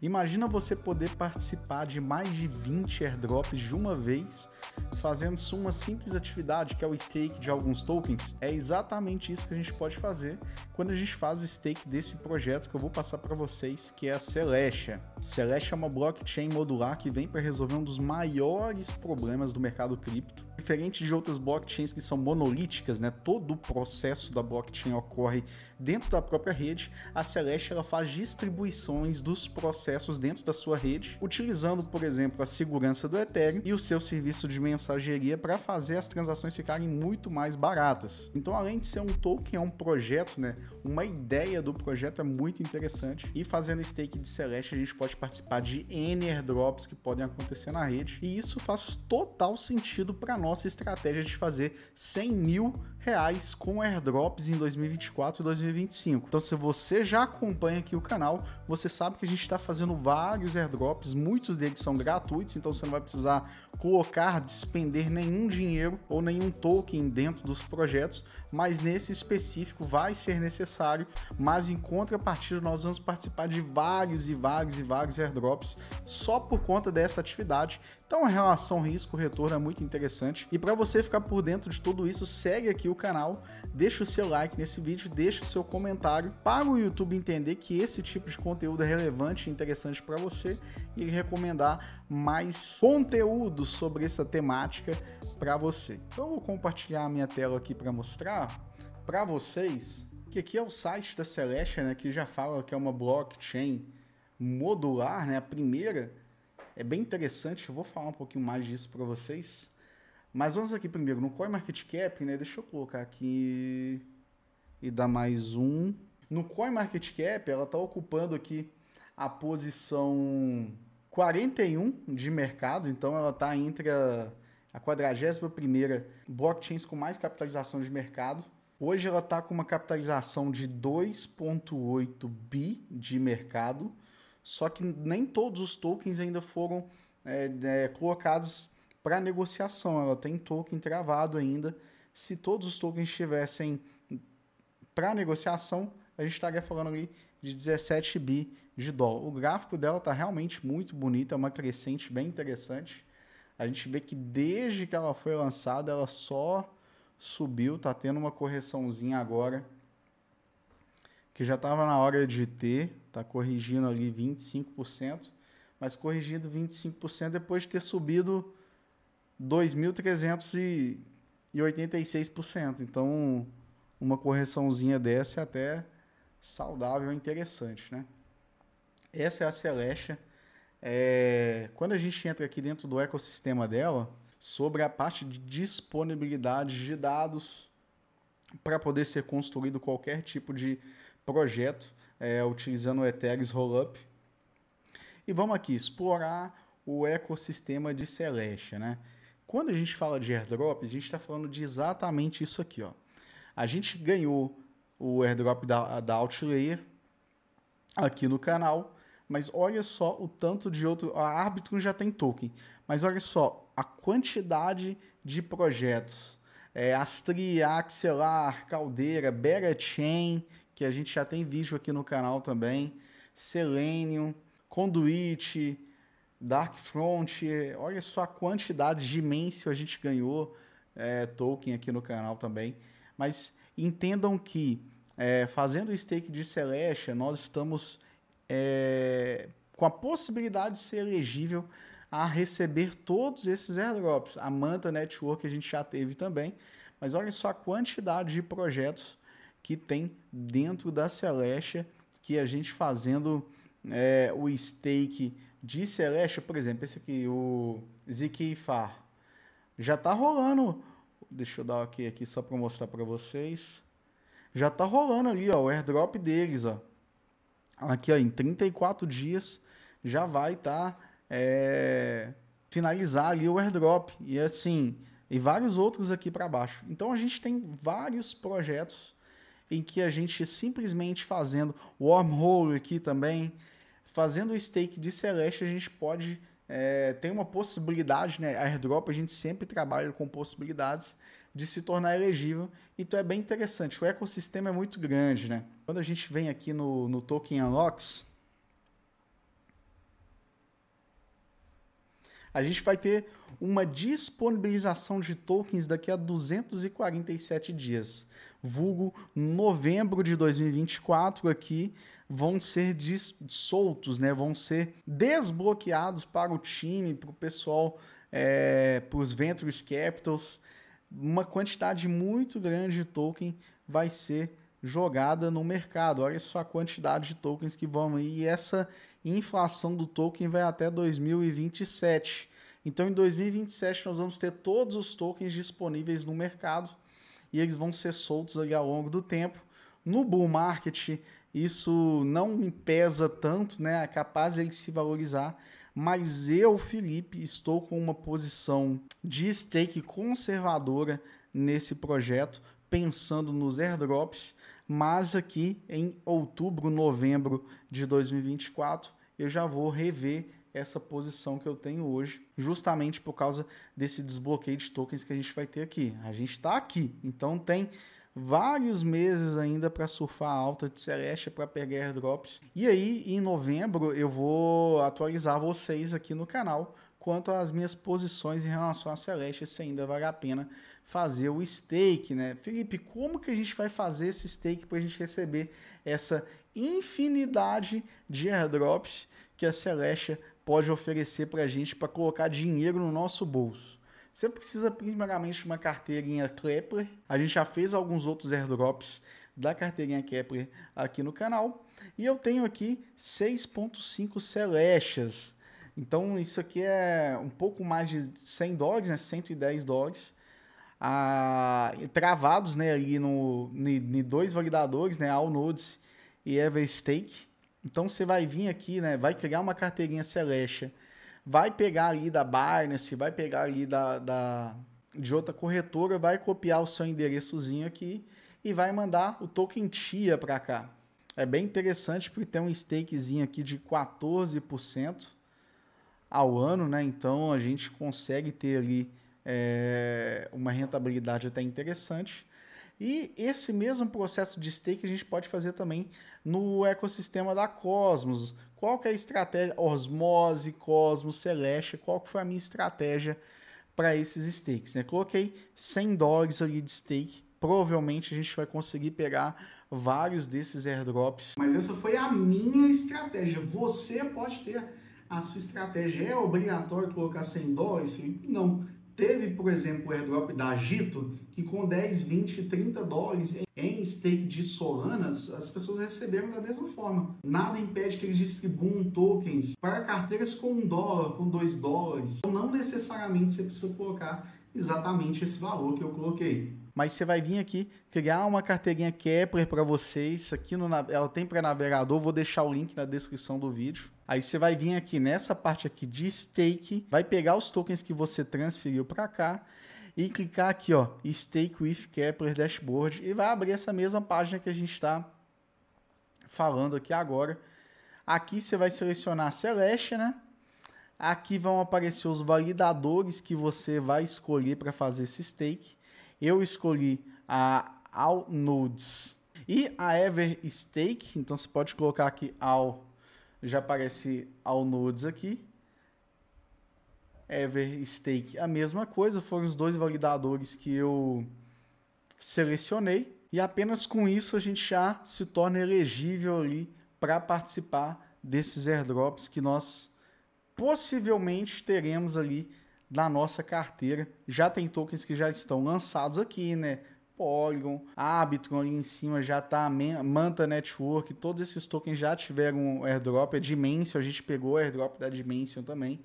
Imagina você poder participar de mais de 20 airdrops de uma vez, fazendo só uma simples atividade que é o stake de alguns tokens. É exatamente isso que a gente pode fazer quando a gente faz stake desse projeto que eu vou passar para vocês, que é a Celestia. Celestia é uma blockchain modular que vem para resolver um dos maiores problemas do mercado cripto. Diferente de outras blockchains que são monolíticas, né? todo o processo da blockchain ocorre dentro da própria rede, a Celestia ela faz distribuições dos processos processos dentro da sua rede, utilizando, por exemplo, a segurança do Ethereum e o seu serviço de mensageria para fazer as transações ficarem muito mais baratas. Então, além de ser um token, é um projeto, né? Uma ideia do projeto é muito interessante. E fazendo stake de Celeste, a gente pode participar de N airdrops que podem acontecer na rede. E isso faz total sentido para nossa estratégia de fazer 100 mil reais com airdrops em 2024 e 2025. Então, se você já acompanha aqui o canal, você sabe que a gente está fazendo vários airdrops, muitos deles são gratuitos, então você não vai precisar colocar, despender nenhum dinheiro ou nenhum token dentro dos projetos, mas nesse específico vai ser necessário, mas em contrapartida nós vamos participar de vários e vários e vários airdrops só por conta dessa atividade. Então a relação risco-retorno é muito interessante. E para você ficar por dentro de tudo isso, segue aqui o canal, deixa o seu like nesse vídeo, deixa o seu comentário para o YouTube entender que esse tipo de conteúdo é relevante, interessante para você e recomendar mais conteúdo sobre essa temática para você. Então eu vou compartilhar a minha tela aqui para mostrar para vocês que aqui é o site da Celestia, né, que já fala que é uma blockchain modular, né, a primeira. É bem interessante, eu vou falar um pouquinho mais disso para vocês. Mas vamos aqui primeiro no CoinMarketCap, né? Deixa eu colocar aqui e dar mais um. No CoinMarketCap, ela está ocupando aqui a posição 41 de mercado, então ela está entre a, 41ª blockchains com mais capitalização de mercado. Hoje ela está com uma capitalização de 2,8 bi de mercado, só que nem todos os tokens ainda foram é, é, colocados para negociação. Ela tem token travado ainda. Se todos os tokens estivessem para negociação, a gente estaria falando ali de 17 bi de O gráfico dela está realmente muito bonito, é uma crescente bem interessante. A gente vê que desde que ela foi lançada, ela só subiu, está tendo uma correçãozinha agora, que já estava na hora de ter, está corrigindo ali 25%, mas corrigindo 25% depois de ter subido 2.386%. Então, uma correçãozinha dessa é até saudável e interessante, né? Essa é a Celestia. É, quando a gente entra aqui dentro do ecossistema dela, sobre a parte de disponibilidade de dados para poder ser construído qualquer tipo de projeto é, utilizando o Etheres Rollup. E vamos aqui explorar o ecossistema de Celestia, né? Quando a gente fala de airdrop, a gente está falando de exatamente isso aqui, ó. A gente ganhou o airdrop da, da Outlayer aqui no canal mas olha só o tanto de outro. A Arbitrum já tem token, mas olha só a quantidade de projetos. É, Astria, Axelar, Caldeira, Bera Chain, que a gente já tem vídeo aqui no canal também, Selenium, Conduit, Dark Front, olha só a quantidade de imenso a gente ganhou é, token aqui no canal também. Mas entendam que é, fazendo o stake de Celestia, nós estamos é, com a possibilidade de ser elegível a receber todos esses airdrops. A Manta Network a gente já teve também, mas olha só a quantidade de projetos que tem dentro da Celestia, que a gente fazendo é, o stake de Celestia, por exemplo, esse aqui, o Zikifar, já está rolando. Deixa eu dar aqui, aqui só para mostrar para vocês. Já está rolando ali ó, o airdrop deles. Ó aqui ó, em 34 dias já vai estar tá, é, finalizar ali o airdrop e assim e vários outros aqui para baixo. Então a gente tem vários projetos em que a gente simplesmente fazendo wormhole aqui também, fazendo o stake de Celeste, a gente pode é, tem uma possibilidade, né? A airdrop a gente sempre trabalha com possibilidades de se tornar elegível. Então é bem interessante. O ecossistema é muito grande, né? Quando a gente vem aqui no, no Token Unlocks, a gente vai ter uma disponibilização de tokens daqui a 247 dias. Vulgo novembro de 2024 aqui vão ser soltos, né? Vão ser desbloqueados para o time, para o pessoal, é, para os Ventures Capitals uma quantidade muito grande de token vai ser jogada no mercado. Olha só a quantidade de tokens que vão e essa inflação do token vai até 2027. Então em 2027 nós vamos ter todos os tokens disponíveis no mercado e eles vão ser soltos ali ao longo do tempo. No bull market isso não pesa tanto, né? É capaz ele se valorizar mas eu, Felipe, estou com uma posição de stake conservadora nesse projeto, pensando nos airdrops, mas aqui em outubro, novembro de 2024, eu já vou rever essa posição que eu tenho hoje, justamente por causa desse desbloqueio de tokens que a gente vai ter aqui. A gente está aqui, então tem vários meses ainda para surfar alta de Celeste para pegar airdrops. E aí, em novembro, eu vou atualizar vocês aqui no canal quanto às minhas posições em relação à Celeste, se ainda vale a pena fazer o stake, né? Felipe, como que a gente vai fazer esse stake para a gente receber essa infinidade de airdrops que a Celeste pode oferecer para a gente para colocar dinheiro no nosso bolso? Você precisa primeiramente de uma carteirinha Kepler. A gente já fez alguns outros airdrops da carteirinha Kepler aqui no canal. E eu tenho aqui 6.5 Celestias. Então isso aqui é um pouco mais de 100 dólares, né? 110 dólares. Ah, travados né, ali no, em dois validadores, né, Nodes e Everstake. Então você vai vir aqui, né, vai criar uma carteirinha Celestia vai pegar ali da Binance, vai pegar ali da, da, de outra corretora, vai copiar o seu endereçozinho aqui e vai mandar o token TIA para cá. É bem interessante porque tem um stakezinho aqui de 14% ao ano, né? Então a gente consegue ter ali é, uma rentabilidade até interessante. E esse mesmo processo de stake a gente pode fazer também no ecossistema da Cosmos, qual que é a estratégia? Osmose, Cosmos, Celeste, qual que foi a minha estratégia para esses steaks, Né? Coloquei 100 dólares ali de stake, provavelmente a gente vai conseguir pegar vários desses airdrops. Mas essa foi a minha estratégia, você pode ter a sua estratégia. É obrigatório colocar 100 dólares? Felipe? Não. Teve, por exemplo, o airdrop da Agito, que com 10, 20, 30 dólares em stake de Solanas, as pessoas receberam da mesma forma. Nada impede que eles distribuam tokens para carteiras com 1 dólar, com 2 dólares. Então, não necessariamente você precisa colocar exatamente esse valor que eu coloquei. Mas você vai vir aqui criar uma carteirinha Kepler é para vocês. Aqui no, ela tem para navegador, vou deixar o link na descrição do vídeo. Aí você vai vir aqui nessa parte aqui de stake, vai pegar os tokens que você transferiu para cá e clicar aqui, ó, Stake with Kepler Dashboard e vai abrir essa mesma página que a gente está falando aqui agora. Aqui você vai selecionar a Celeste, né? Aqui vão aparecer os validadores que você vai escolher para fazer esse stake eu escolhi a All Nodes. E a Ever Stake, então você pode colocar aqui All, já aparece All Nodes aqui. Ever Stake, a mesma coisa, foram os dois validadores que eu selecionei. E apenas com isso a gente já se torna elegível ali para participar desses airdrops que nós possivelmente teremos ali da nossa carteira. Já tem tokens que já estão lançados aqui, né? Polygon, Arbitron ali em cima já tá, Manta Network, todos esses tokens já tiveram airdrop, a Dimension, a gente pegou a airdrop da Dimension também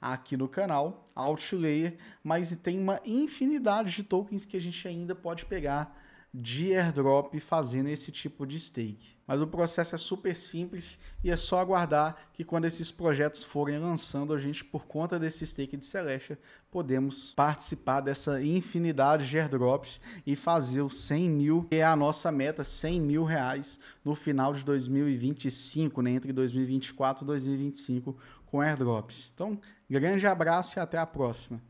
aqui no canal, Outlayer, mas tem uma infinidade de tokens que a gente ainda pode pegar de airdrop fazendo esse tipo de stake. Mas o processo é super simples e é só aguardar que quando esses projetos forem lançando, a gente, por conta desse stake de Celestia, podemos participar dessa infinidade de airdrops e fazer os 100 mil, que é a nossa meta, 100 mil reais no final de 2025, né? entre 2024 e 2025 com airdrops. Então, grande abraço e até a próxima.